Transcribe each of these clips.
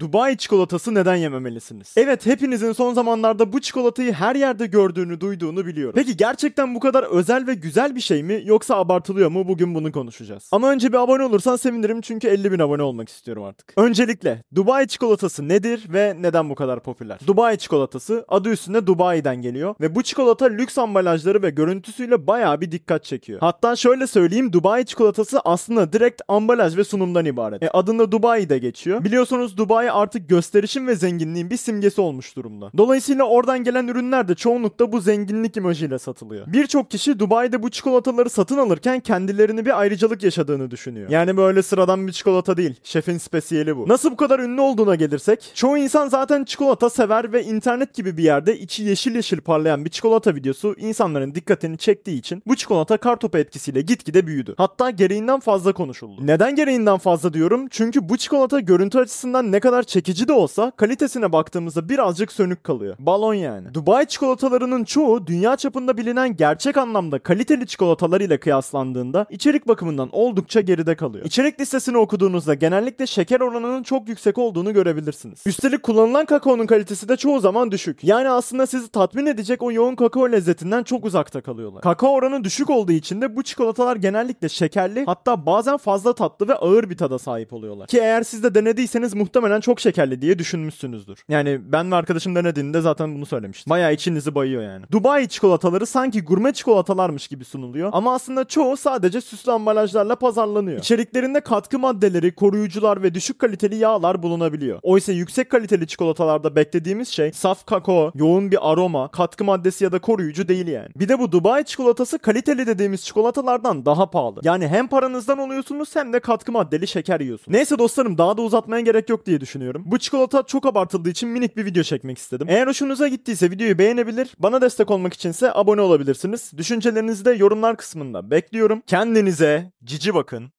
Dubai çikolatası neden yememelisiniz? Evet hepinizin son zamanlarda bu çikolatayı her yerde gördüğünü duyduğunu biliyorum. Peki gerçekten bu kadar özel ve güzel bir şey mi yoksa abartılıyor mu bugün bunu konuşacağız. Ama önce bir abone olursan sevinirim çünkü 50 bin abone olmak istiyorum artık. Öncelikle Dubai çikolatası nedir ve neden bu kadar popüler? Dubai çikolatası adı üstünde Dubai'den geliyor ve bu çikolata lüks ambalajları ve görüntüsüyle bayağı bir dikkat çekiyor. Hatta şöyle söyleyeyim Dubai çikolatası aslında direkt ambalaj ve sunumdan ibaret. E, adında Dubai'de geçiyor. Biliyorsunuz Dubai artık gösterişin ve zenginliğin bir simgesi olmuş durumda. Dolayısıyla oradan gelen ürünler de çoğunlukla bu zenginlik imajıyla satılıyor. Birçok kişi Dubai'de bu çikolataları satın alırken kendilerini bir ayrıcalık yaşadığını düşünüyor. Yani böyle sıradan bir çikolata değil. Şefin spesiyeli bu. Nasıl bu kadar ünlü olduğuna gelirsek, çoğu insan zaten çikolata sever ve internet gibi bir yerde içi yeşil yeşil parlayan bir çikolata videosu insanların dikkatini çektiği için bu çikolata kartopu etkisiyle gitgide büyüdü. Hatta gereğinden fazla konuşuldu. Neden gereğinden fazla diyorum? Çünkü bu çikolata görüntü açısından ne kadar kadar çekici de olsa kalitesine baktığımızda birazcık sönük kalıyor. Balon yani. Dubai çikolatalarının çoğu dünya çapında bilinen gerçek anlamda kaliteli çikolatalar ile kıyaslandığında içerik bakımından oldukça geride kalıyor. İçerik listesini okuduğunuzda genellikle şeker oranının çok yüksek olduğunu görebilirsiniz. Üstelik kullanılan kakaonun kalitesi de çoğu zaman düşük. Yani aslında sizi tatmin edecek o yoğun kakao lezzetinden çok uzakta kalıyorlar. Kakao oranı düşük olduğu için de bu çikolatalar genellikle şekerli hatta bazen fazla tatlı ve ağır bir tada sahip oluyorlar. Ki eğer siz de denediyseniz muhtemelen çok çok şekerli diye düşünmüşsünüzdür. Yani ben ve arkadaşım denediğinde zaten bunu söylemiştim. Baya içinizi bayıyor yani. Dubai çikolataları sanki gurme çikolatalarmış gibi sunuluyor ama aslında çoğu sadece süslü ambalajlarla pazarlanıyor. İçeriklerinde katkı maddeleri, koruyucular ve düşük kaliteli yağlar bulunabiliyor. Oysa yüksek kaliteli çikolatalarda beklediğimiz şey saf kakao, yoğun bir aroma, katkı maddesi ya da koruyucu değil yani. Bir de bu Dubai çikolatası kaliteli dediğimiz çikolatalardan daha pahalı. Yani hem paranızdan oluyorsunuz hem de katkı maddeli şeker yiyorsunuz. Neyse dostlarım daha da uzatmaya gerek yok diye düşünüyorum düşünüyorum. Bu çikolata çok abartıldığı için minik bir video çekmek istedim. Eğer hoşunuza gittiyse videoyu beğenebilir, bana destek olmak içinse abone olabilirsiniz. Düşüncelerinizi de yorumlar kısmında bekliyorum. Kendinize cici bakın.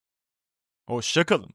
Hoşçakalın.